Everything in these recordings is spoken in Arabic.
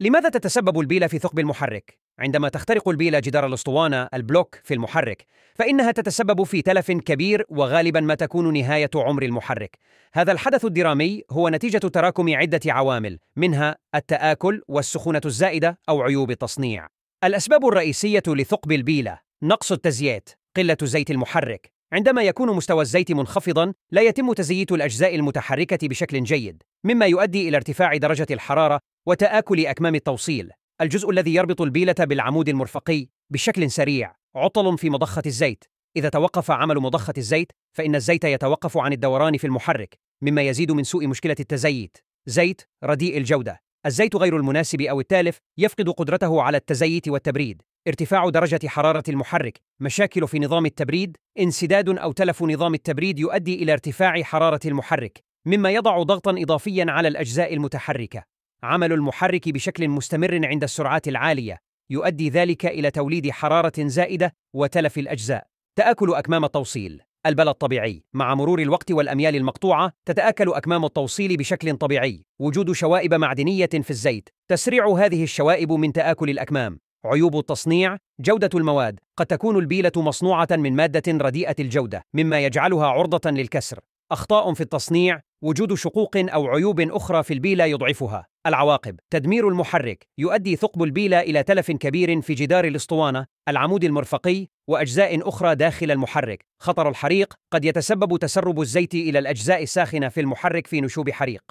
لماذا تتسبب البيلة في ثقب المحرك؟ عندما تخترق البيلة جدار الأسطوانة البلوك في المحرك فإنها تتسبب في تلف كبير وغالبا ما تكون نهاية عمر المحرك هذا الحدث الدرامي هو نتيجة تراكم عدة عوامل منها التآكل والسخونة الزائدة أو عيوب التصنيع الأسباب الرئيسية لثقب البيلة نقص التزييت قلة زيت المحرك عندما يكون مستوى الزيت منخفضا لا يتم تزييت الأجزاء المتحركة بشكل جيد مما يؤدي إلى ارتفاع درجة الحرارة وتآكل أكمام التوصيل الجزء الذي يربط البيلة بالعمود المرفقي بشكل سريع عطل في مضخة الزيت إذا توقف عمل مضخة الزيت فإن الزيت يتوقف عن الدوران في المحرك مما يزيد من سوء مشكلة التزيت زيت رديء الجودة الزيت غير المناسب أو التالف يفقد قدرته على التزيت والتبريد ارتفاع درجة حرارة المحرك، مشاكل في نظام التبريد، انسداد أو تلف نظام التبريد يؤدي إلى ارتفاع حرارة المحرك، مما يضع ضغطًا إضافيًا على الأجزاء المتحركة. عمل المحرك بشكل مستمر عند السرعات العالية، يؤدي ذلك إلى توليد حرارة زائدة وتلف الأجزاء. تآكل أكمام التوصيل البلا الطبيعي مع مرور الوقت والأميال المقطوعة تتآكل أكمام التوصيل بشكل طبيعي وجود شوائب معدنية في الزيت تسريع هذه الشوائب من تآكل الأكمام عيوب التصنيع جودة المواد قد تكون البيلة مصنوعة من مادة رديئة الجودة مما يجعلها عرضة للكسر أخطاء في التصنيع وجود شقوق أو عيوب أخرى في البيلة يضعفها العواقب تدمير المحرك يؤدي ثقب البيلة إلى تلف كبير في جدار الإسطوانة العمود المرفقي وأجزاء أخرى داخل المحرك خطر الحريق قد يتسبب تسرب الزيت إلى الأجزاء الساخنة في المحرك في نشوب حريق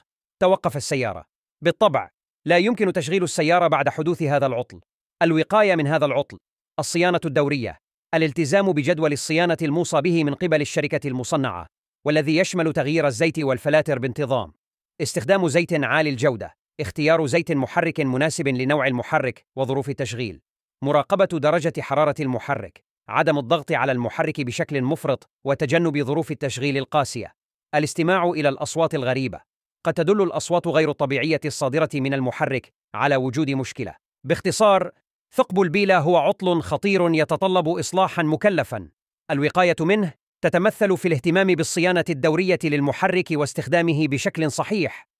توقف السيارة بالطبع لا يمكن تشغيل السيارة بعد حدوث هذا العطل الوقاية من هذا العطل الصيانة الدورية الالتزام بجدول الصيانة الموصى به من قبل الشركة المصنعة والذي يشمل تغيير الزيت والفلاتر بانتظام استخدام زيت عالي الجودة اختيار زيت محرك مناسب لنوع المحرك وظروف التشغيل مراقبة درجة حرارة المحرك عدم الضغط على المحرك بشكل مفرط وتجنب ظروف التشغيل القاسيه الاستماع الى الاصوات الغريبه قد تدل الاصوات غير الطبيعيه الصادره من المحرك على وجود مشكله باختصار ثقب البيله هو عطل خطير يتطلب اصلاحا مكلفا الوقايه منه تتمثل في الاهتمام بالصيانه الدوريه للمحرك واستخدامه بشكل صحيح